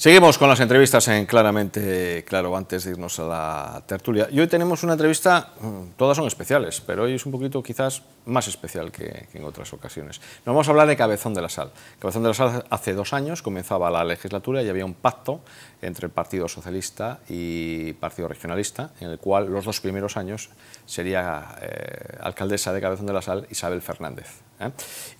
Seguimos con las entrevistas en Claramente Claro, antes de irnos a la tertulia. Y hoy tenemos una entrevista, mm, todas son especiales, pero hoy es un poquito quizás más especial que, en otras ocasiones. Nos vamos a hablar de Cabezón de la Sal. Cabezón de la Sal hace dos años comenzaba la legislatura y había un pacto entre el Partido Socialista y Partido Regionalista, en el cual los dos primeros años sería eh, alcaldesa de Cabezón de la Sal Isabel Fernández. ¿eh?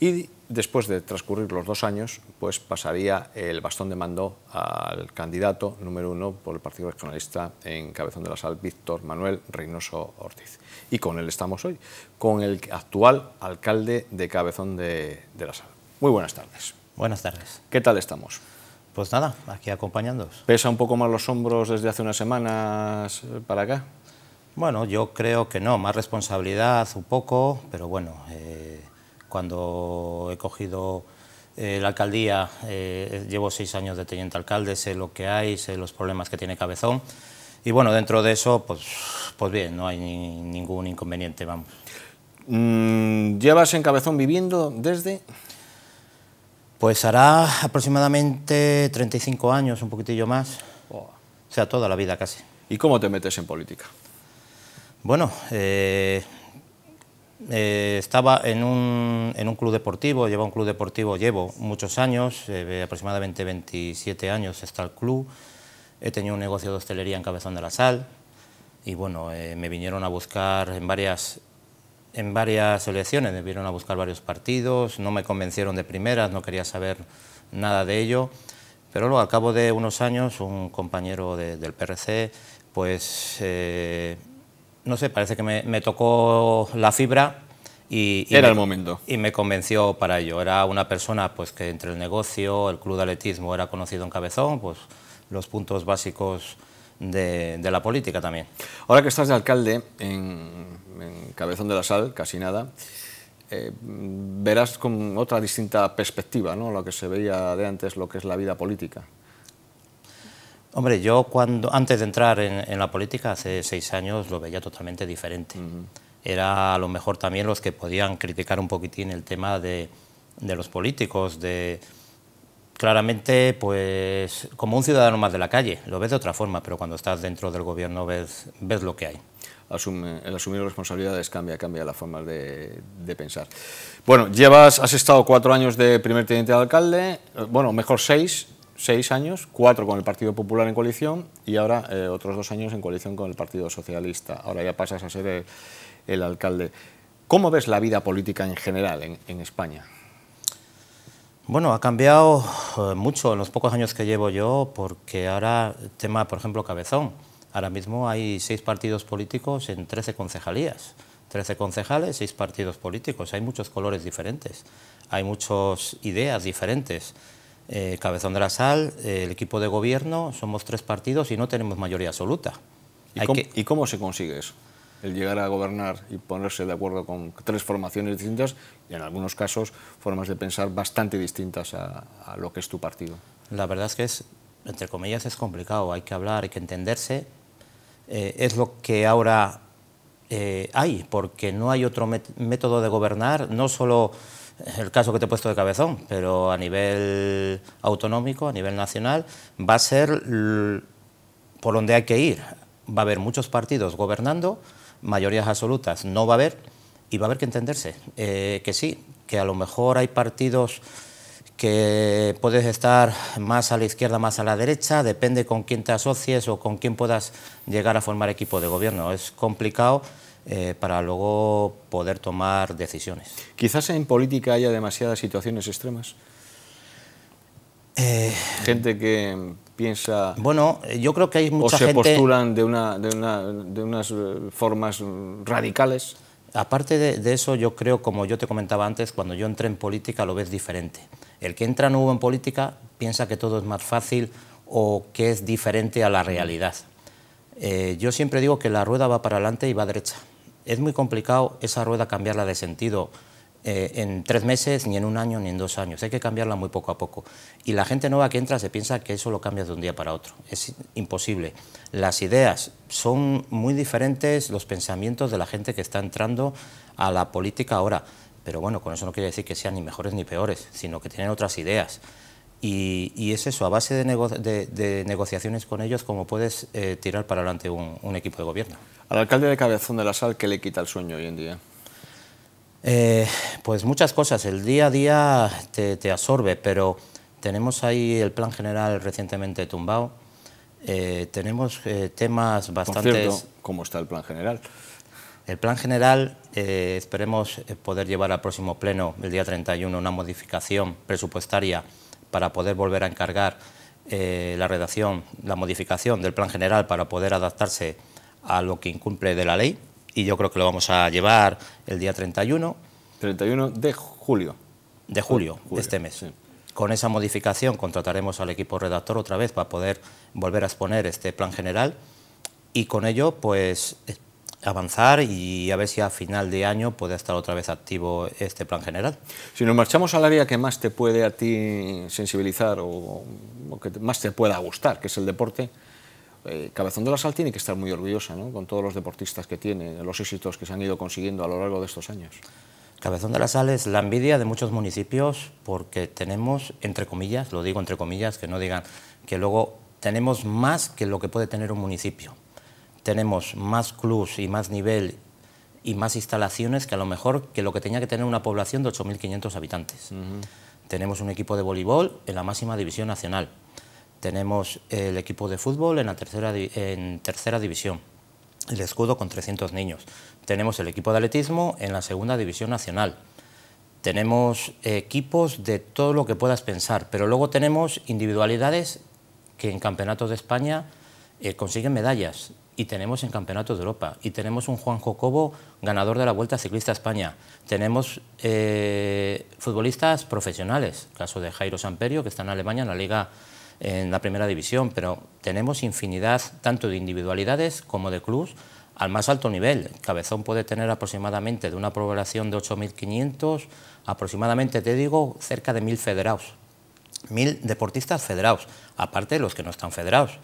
Y después de transcurrir los dos años, pues pasaría el bastón de mando al candidato número uno por el Partido Regionalista en Cabezón de la Sal, Víctor Manuel Reynoso Ortiz. Y con él estamos hoy, con el actual alcalde de Cabezón de, la Sal. Muy buenas tardes. Buenas tardes. ¿Qué tal estamos? Pues nada, aquí acompañándoos. ¿Pesa un poco más los hombros desde hace unas semanas para acá? Bueno, yo creo que no, más responsabilidad un poco, pero bueno, eh, cuando he cogido eh, la alcaldía, eh, llevo seis años de teniente alcalde, sé lo que hay, sé los problemas que tiene Cabezón. Y bueno, dentro de eso, pues, pues bien, no hay ningún inconveniente, vamos. Mm, ¿Llevas en Cabezón viviendo desde...? Pues hará aproximadamente 35 años, un poquitillo más. O sea, toda la vida casi. ¿Y cómo te metes en política? Bueno, eh, eh, estaba en un, en un, club deportivo, llevo un club deportivo, llevo muchos años, eh, aproximadamente 27 años está el club, he tenido un negocio de hostelería en Cabezón de la Sal y bueno, eh, me vinieron a buscar en varias, en varias elecciones, me vinieron a buscar varios partidos, no me convencieron de primeras, no quería saber nada de ello, pero luego al cabo de unos años un compañero del PRC pues no sé, parece que me, tocó la fibra y, era me, el momento. Y me convenció para ello. Era una persona pues, que entre el negocio, el club de atletismo era conocido en Cabezón, pues los puntos básicos de, la política también. Ahora que estás de alcalde en, Cabezón de la Sal, casi nada, eh, verás con otra distinta perspectiva ¿no? lo que se veía de antes, lo que es la vida política. Hombre, yo cuando antes de entrar en, la política, hace seis años, lo veía totalmente diferente. Era a lo mejor también los que podían criticar un poquitín el tema de, los políticos, de claramente, pues como un ciudadano más de la calle, lo ves de otra forma, pero cuando estás dentro del gobierno ves, ves lo que hay. el asumir responsabilidades cambia, cambia la forma de, de, pensar. Bueno, llevas, has estado cuatro años de primer teniente de alcalde, eh, bueno, mejor seis, seis años, cuatro con el Partido Popular en coalición y ahora eh, otros dos años en coalición con el Partido Socialista. Ahora ya pasas a ser el, alcalde. ¿Cómo ves la vida política en general en, España? Bueno, ha cambiado eh, mucho en los pocos años que llevo yo, porque ahora, tema, por ejemplo, Cabezón. Ahora mismo hay seis partidos políticos en 13 concejalías. 13 concejales, seis partidos políticos. Hay muchos colores diferentes, hay muchas ideas diferentes. Eh, cabezón de la Sal, eh, el equipo de gobierno, somos tres partidos y no tenemos mayoría absoluta. ¿Y, cómo, se consigue eso? El llegar a gobernar y ponerse de acuerdo con tres formaciones distintas y en algunos casos formas de pensar bastante distintas a, lo que es tu partido. La verdad es que es, entre comillas, es complicado. Hay que hablar, hay que entenderse. Eh, es lo que ahora hay, porque no hay otro método de gobernar, no solo el caso que te he puesto de cabezón, pero a nivel autonómico, a nivel nacional, va a ser por donde hay que ir. Va a haber muchos partidos gobernando, mayorías absolutas no va a haber, y va a haber que entenderse. Eh, que sí, que a lo mejor hay partidos que puedes estar más a la izquierda, más a la derecha, depende con quién te asocies o con quién puedas llegar a formar equipo de gobierno. Es complicado eh, para luego poder tomar decisiones. Quizás en política haya demasiadas situaciones extremas. Eh, gente que piensa. Bueno, yo creo que hay mucha gente. O se postulan de, unas formas radicales. Aparte de, eso, yo creo, como yo te comentaba antes, cuando yo entré en política lo ves diferente. El que entra nuevo en política piensa que todo es más fácil o que es diferente a la realidad. Eh, yo siempre digo que la rueda va para adelante y va derecha es muy complicado esa rueda cambiarla de sentido eh, en tres meses, ni en un año, ni en dos años. Hay que cambiarla muy poco a poco. Y la gente nueva que entra se piensa que eso lo cambias de un día para otro. Es imposible. Las ideas son muy diferentes, los pensamientos de la gente que está entrando a la política ahora. Pero bueno, con eso no quiere decir que sean ni mejores ni peores, sino que tienen otras ideas. Y, es eso, a base de, negociaciones con ellos, como puedes eh, tirar para adelante un, equipo de gobierno. Al alcalde de Cabezón de la Sal, ¿qué le quita el sueño hoy en día? Eh, pues muchas cosas, el día a día te, absorbe, pero tenemos ahí el plan general recientemente tumbado, eh, tenemos temas bastante... ¿Cómo está el plan general? El plan general esperemos poder llevar al próximo pleno, el día 31, una modificación presupuestaria para poder volver a encargar eh, la redacción, la modificación del plan general para poder adaptarse a lo que incumple de la ley y yo creo que lo vamos a llevar el día 31. 31 de julio. De julio, de ah, este mes. Con esa modificación contrataremos al equipo redactor otra vez para poder volver a exponer este plan general y con ello pues avanzar y a ver si a final de año puede estar otra vez activo este plan general. Si nos marchamos al área que más te puede a ti sensibilizar o, que más te pueda gustar, que es el deporte, eh, Cabezón de la Sal tiene que estar muy orgullosa ¿no? con todos los deportistas que tiene, los éxitos que se han ido consiguiendo a lo largo de estos años. Cabezón de la Sal es la envidia de muchos municipios porque tenemos, entre comillas, lo digo entre comillas, que no digan que luego tenemos más que lo que puede tener un municipio tenemos más clubs y más nivel y más instalaciones que a lo mejor que lo que tenía que tener una población de 8.500 habitantes. Tenemos un equipo de voleibol en la máxima división nacional. Tenemos el equipo de fútbol en la tercera, en división. El escudo con 300 niños. Tenemos el equipo de atletismo en la segunda división nacional. Tenemos equipos de todo lo que puedas pensar, pero luego tenemos individualidades que en campeonatos de España eh, consiguen medallas y tenemos en Campeonato de Europa, y tenemos un Juan Jocobo ganador de la Vuelta Ciclista España, tenemos eh, futbolistas profesionales, caso de Jairo Samperio, que está en Alemania en la Liga en la primera división, pero tenemos infinidad tanto de individualidades como de clubes al más alto nivel. Cabezón puede tener aproximadamente de una población de 8.500, aproximadamente, te digo, cerca de 1.000 federados, 1.000 deportistas federados, aparte de los que no están federados.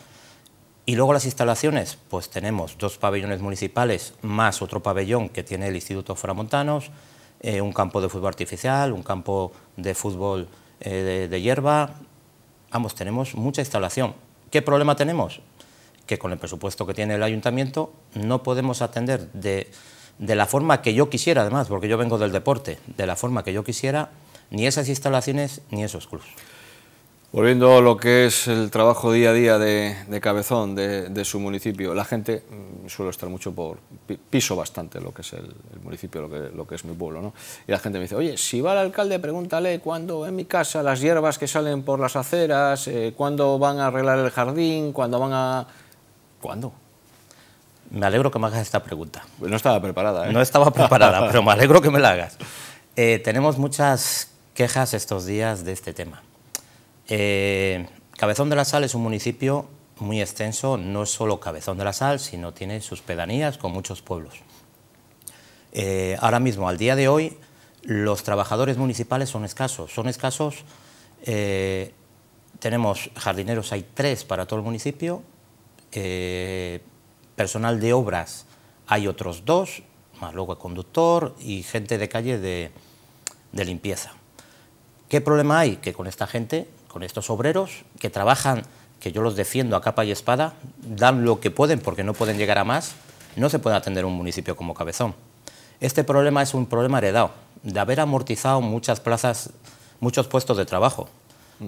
Y luego las instalaciones, pues tenemos dos pabellones municipales más otro pabellón que tiene el Instituto Framontanos, eh, un campo de fútbol artificial, un campo de fútbol eh, de, hierba. ambos tenemos mucha instalación. ¿Qué problema tenemos? Que con el presupuesto que tiene el ayuntamiento no podemos atender de, de la forma que yo quisiera, además, porque yo vengo del deporte, de la forma que yo quisiera, ni esas instalaciones ni esos clubes. Volviendo a lo que es el trabajo día a día de, Cabezón, de, su municipio, la gente mm, suele estar mucho por... piso bastante lo que es el, municipio, lo que, es mi pueblo, ¿no? Y la gente me dice, oye, si va el alcalde, pregúntale cuándo en mi casa las hierbas que salen por las aceras, eh, cuándo van a arreglar el jardín, cuándo van a... ¿Cuándo? Me alegro que me hagas esta pregunta. Pues no estaba preparada, ¿eh? No estaba preparada, pero me alegro que me la hagas. Eh, tenemos muchas quejas estos días de este tema. Eh, Cabezón de la Sal es un municipio muy extenso, no es solo Cabezón de la Sal, sino tiene sus pedanías con muchos pueblos. Eh, ahora mismo, al día de hoy, los trabajadores municipales son escasos. Son escasos, eh, tenemos jardineros, hay tres para todo el municipio, personal de obras hay otros dos, más luego el conductor y gente de calle de limpieza. ¿Qué problema hay? Que con esta gente con estos obreros que trabajan, que yo los defiendo a capa y espada, dan lo que pueden porque no pueden llegar a más, no se puede atender un municipio como Cabezón. Este problema es un problema heredado de haber amortizado muchas plazas, muchos puestos de trabajo.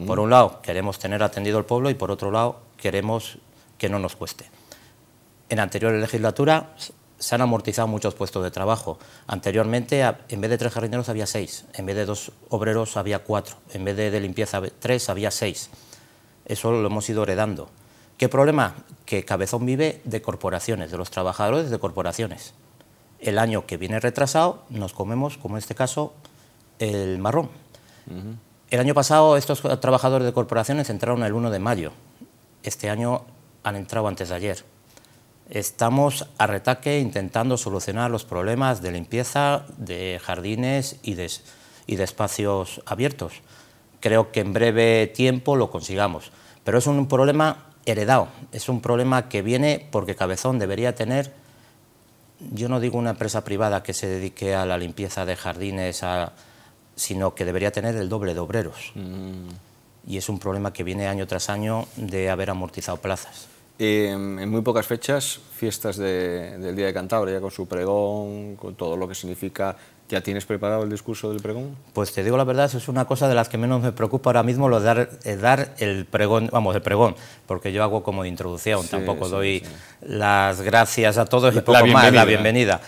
Por un lado, queremos tener atendido al pueblo y por otro lado, queremos que no nos cueste. En anterior legislatura se han amortizado muchos puestos de trabajo. Anteriormente, en vez de tres jardineros había seis, en vez de dos obreros había cuatro, en vez de, limpieza tres había seis. Eso lo hemos ido heredando. ¿Qué problema? Que Cabezón vive de corporaciones, de los trabajadores de corporaciones. El año que viene retrasado nos comemos, como en este caso, el marrón. El año pasado estos trabajadores de corporaciones entraron el 1 de mayo. Este año han entrado antes de ayer. Estamos a retaque intentando solucionar los problemas de limpieza de jardines y de, espacios abiertos. Creo que en breve tiempo lo consigamos, pero es un problema heredado, es un problema que viene porque Cabezón debería tener, yo no digo una empresa privada que se dedique a la limpieza de jardines, sino que debería tener el doble de obreros. Mm. Y es un problema que viene año tras año de haber amortizado plazas. Em, en muy pocas fechas, fiestas del Día de Cantabria, con su pregón, con todo lo que significa. ¿Ya tienes preparado el discurso del pregón? Pues te digo la verdad, es una cosa de las que menos me preocupa ahora mismo, lo eh, dar, el pregón, vamos, el pregón, porque yo hago como introducción, tampoco doy las gracias a todos y poco más, la bienvenida.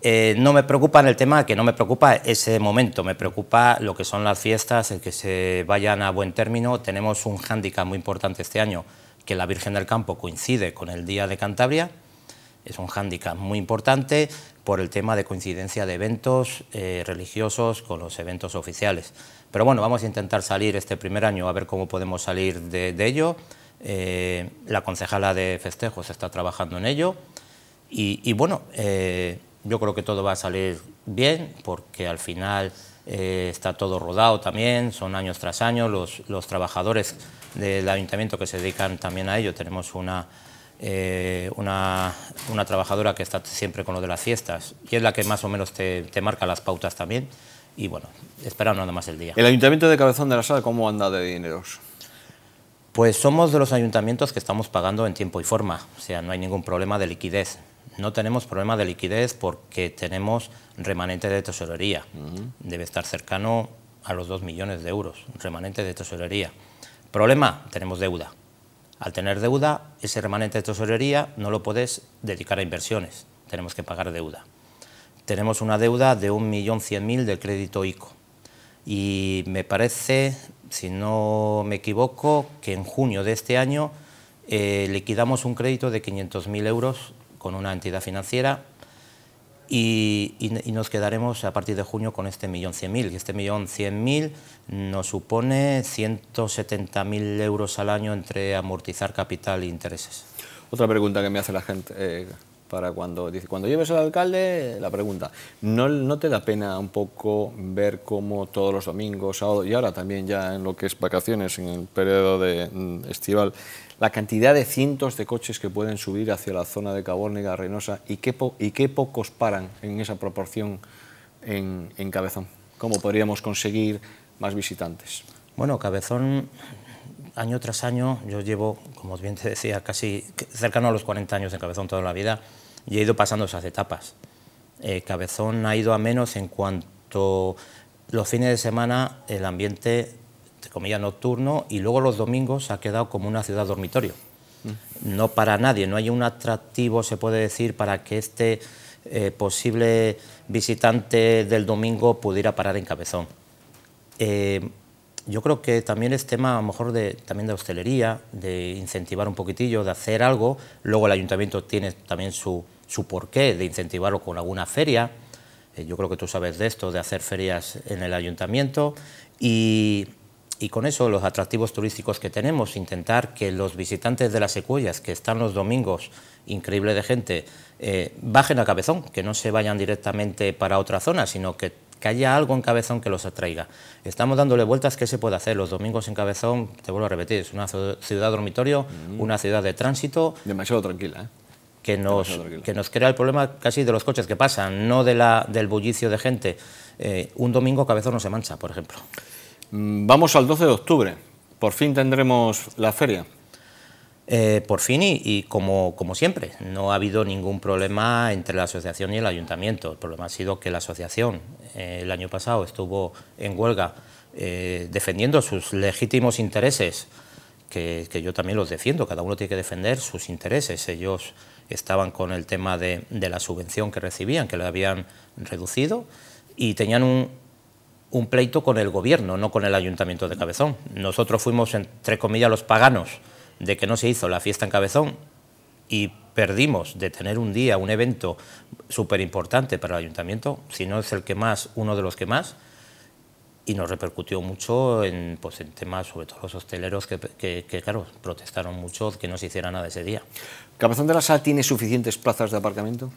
Eh, no me preocupa en el tema que no me preocupa ese momento, me preocupa lo que son las fiestas, el que se vayan a buen término. Tenemos un hándicap muy importante este año que la Virgen del Campo coincide con el Día de Cantabria, es un hándicap muy importante por el tema de coincidencia de eventos eh, religiosos con los eventos oficiales. Pero bueno, vamos a intentar salir este primer año a ver cómo podemos salir de, ello. Eh, la concejala de festejos está trabajando en ello y, bueno, eh, yo creo que todo va a salir bien porque al final eh, está todo rodado también, son años tras años, los, trabajadores del ayuntamiento que se dedican también a ello, tenemos eh, una, una, trabajadora que está siempre con lo de las fiestas y es la que más o menos te, marca las pautas también y bueno, esperan nada más el día. ¿El ayuntamiento de Cabezón de la Sala cómo anda de dineros? Pues somos de los ayuntamientos que estamos pagando en tiempo y forma, o sea, no hay ningún problema de liquidez no tenemos problema de liquidez porque tenemos remanente de tesorería. Debe estar cercano a los 2 millones de euros, remanente de tesorería. Problema, tenemos deuda. Al tener deuda, ese remanente de tesorería no lo podés dedicar a inversiones, tenemos que pagar deuda. Tenemos una deuda de 1.100.000 del crédito ICO. Y me parece, si no me equivoco, que en junio de este año eh, liquidamos un crédito de 500.000 euros con una entidad financiera y, nos quedaremos a partir de junio con este millón cien mil. Este millón cien nos supone 170.000 euros al año entre amortizar capital e intereses. Otra pregunta que me hace la gente. Eh, para cuando, dice, cuando lleves al alcalde, la pregunta, ¿no, ¿no te da pena un poco ver cómo todos los domingos, y ahora también ya en lo que es vacaciones, en el periodo de, mm, estival, la cantidad de cientos de coches que pueden subir hacia la zona de Cabórnega, Reynosa, y qué, y qué pocos paran en esa proporción en, en Cabezón? ¿Cómo podríamos conseguir más visitantes? Bueno, Cabezón año tras año, yo llevo, como bien te decía, casi cercano a los 40 años en Cabezón toda la vida, ...y he ido pasando esas etapas. Eh, Cabezón ha ido a menos en cuanto los fines de semana el ambiente, de comillas, nocturno y luego los domingos ha quedado como una ciudad dormitorio. Mm. No para nadie, no hay un atractivo, se puede decir, para que este eh, posible visitante del domingo pudiera parar en Cabezón. Eh, yo creo que también es tema a lo mejor de, también de hostelería, de incentivar un poquitillo, de hacer algo. Luego el ayuntamiento tiene también su, su porqué de incentivarlo con alguna feria. Eh, yo creo que tú sabes de esto, de hacer ferias en el ayuntamiento. Y, con eso los atractivos turísticos que tenemos, intentar que los visitantes de las secuellas, que están los domingos increíble de gente, eh, bajen a cabezón, que no se vayan directamente para otra zona, sino que que haya algo en Cabezón que los atraiga. Estamos dándole vueltas qué se puede hacer. Los domingos en Cabezón, te vuelvo a repetir, es una ciudad dormitorio, mm. una ciudad de tránsito. Demasiado tranquila, ¿eh? Que nos, que nos crea el problema casi de los coches que pasan, no de la, del bullicio de gente. Eh, un domingo Cabezón no se mancha, por ejemplo. Mm, vamos al 12 de octubre. Por fin tendremos la feria. Eh, por fin y, como, siempre, no ha habido ningún problema entre la asociación y el ayuntamiento. El problema ha sido que la asociación eh, el año pasado estuvo en huelga eh, defendiendo sus legítimos intereses, que, yo también los defiendo, cada uno tiene que defender sus intereses. Ellos estaban con el tema de, la subvención que recibían, que la habían reducido, y tenían un, un pleito con el gobierno, no con el ayuntamiento de Cabezón. Nosotros fuimos, entre comillas, los paganos de que no se hizo la fiesta en Cabezón y perdimos de tener un día, un evento súper importante para el ayuntamiento, si no es el que más, uno de los que más, y nos repercutió mucho en, pues, en temas, sobre todo los hosteleros, que, que, claro, protestaron mucho que no se hiciera nada ese día. ¿Cabezón de la Sal tiene suficientes plazas de aparcamiento?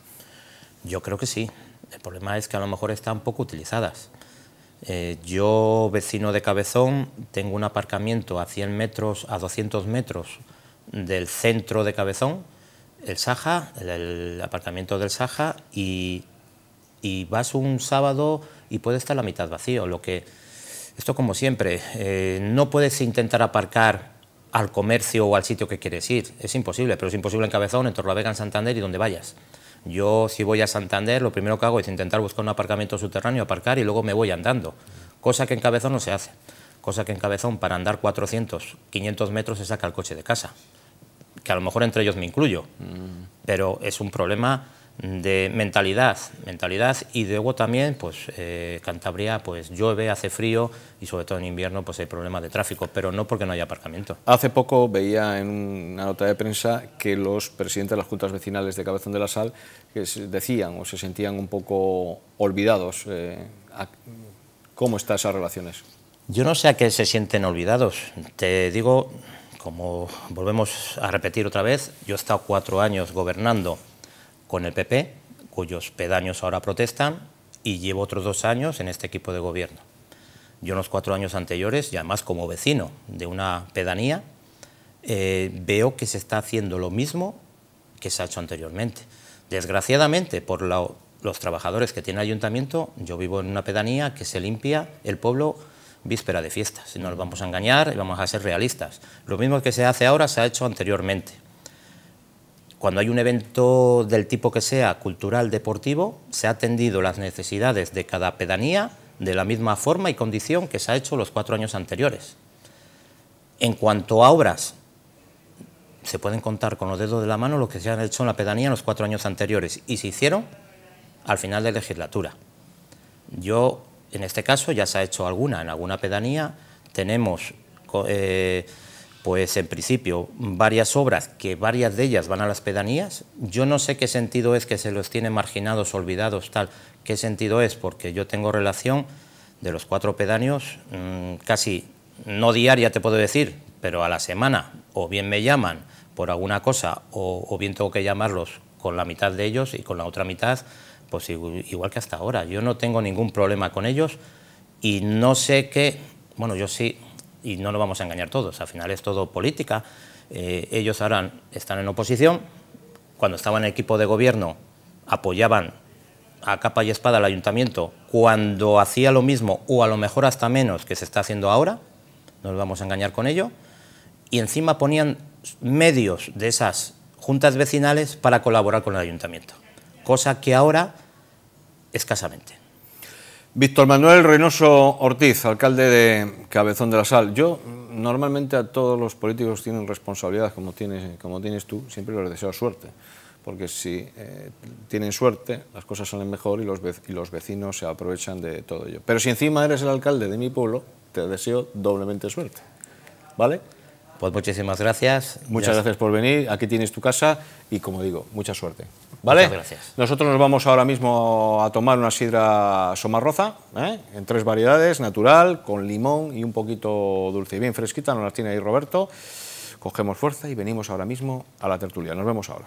Yo creo que sí. El problema es que a lo mejor están poco utilizadas. Eh, yo, vecino de Cabezón, tengo un aparcamiento a 100 metros, a 200 metros del centro de Cabezón, el Saja, el, aparcamiento del Saja, y, vas un sábado y puede estar la mitad vacío. Lo que, esto como siempre, eh, no puedes intentar aparcar al comercio o al sitio que quieres ir, es imposible, pero es imposible en Cabezón, en Torlavega, en Santander y donde vayas. Yo si voy a Santander, lo primero que hago es intentar buscar un aparcamiento subterráneo, aparcar y luego me voy andando, cosa que en Cabezón no se hace, cosa que en Cabezón para andar 400, 500 metros se saca el coche de casa, que a lo mejor entre ellos me incluyo, mm. pero es un problema de mentalidad, mentalidad y luego también, pues eh, Cantabria, pues llueve, hace frío y sobre todo en invierno, pues hay problemas de tráfico, pero no porque no haya aparcamiento. Hace poco veía en una nota de prensa que los presidentes de las juntas vecinales de Cabezón de la Sal decían o se sentían un poco olvidados. Eh, ¿Cómo están esas relaciones? Yo no sé a qué se sienten olvidados. Te digo, como volvemos a repetir otra vez, yo he estado cuatro años gobernando con el PP, cuyos pedaños ahora protestan, y llevo otros dos años en este equipo de gobierno. Yo en los cuatro años anteriores, y además como vecino de una pedanía, eh, veo que se está haciendo lo mismo que se ha hecho anteriormente. Desgraciadamente, por los trabajadores que tiene el ayuntamiento, yo vivo en una pedanía que se limpia el pueblo víspera de fiestas. Si no nos vamos a engañar y vamos a ser realistas. Lo mismo que se hace ahora se ha hecho anteriormente cuando hay un evento del tipo que sea, cultural, deportivo, se ha atendido las necesidades de cada pedanía de la misma forma y condición que se ha hecho los cuatro años anteriores. En cuanto a obras, se pueden contar con los dedos de la mano los que se han hecho en la pedanía en los cuatro años anteriores y se hicieron al final de legislatura. Yo, en este caso, ya se ha hecho alguna, en alguna pedanía tenemos... Eh, pues en principio varias obras, que varias de ellas van a las pedanías, yo no sé qué sentido es que se los tiene marginados, olvidados, tal, qué sentido es, porque yo tengo relación de los cuatro pedanios, mm, casi no diaria te puedo decir, pero a la semana, o bien me llaman por alguna cosa, o bien tengo que llamarlos con la mitad de ellos y con la otra mitad, pues igual que hasta ahora. Yo no tengo ningún problema con ellos y no sé qué, bueno, yo sí, y no nos vamos a engañar todos, al final es todo política. Eh, ellos ahora están en oposición, cuando estaban en equipo de gobierno apoyaban a capa y espada al ayuntamiento cuando hacía lo mismo o a lo mejor hasta menos que se está haciendo ahora, no nos vamos a engañar con ello, y encima ponían medios de esas juntas vecinales para colaborar con el ayuntamiento, cosa que ahora escasamente. Víctor Manuel Reynoso Ortiz, alcalde de Cabezón de la Sal. Yo normalmente a todos los políticos tienen responsabilidades como tienes, como tienes tú, siempre les deseo suerte, porque si eh, tienen suerte las cosas salen mejor y los, y los vecinos se aprovechan de todo ello. Pero si encima eres el alcalde de mi pueblo, te deseo doblemente suerte, ¿vale? Pues muchísimas gracias. Muchas gracias por venir. Aquí tienes tu casa y, como digo, mucha suerte. ¿Vale? Muchas gracias. Nosotros nos vamos ahora mismo a tomar una sidra somarroza, ¿eh? en tres variedades, natural, con limón y un poquito dulce. y Bien fresquita, nos la tiene ahí Roberto. Cogemos fuerza y venimos ahora mismo a la tertulia. Nos vemos ahora.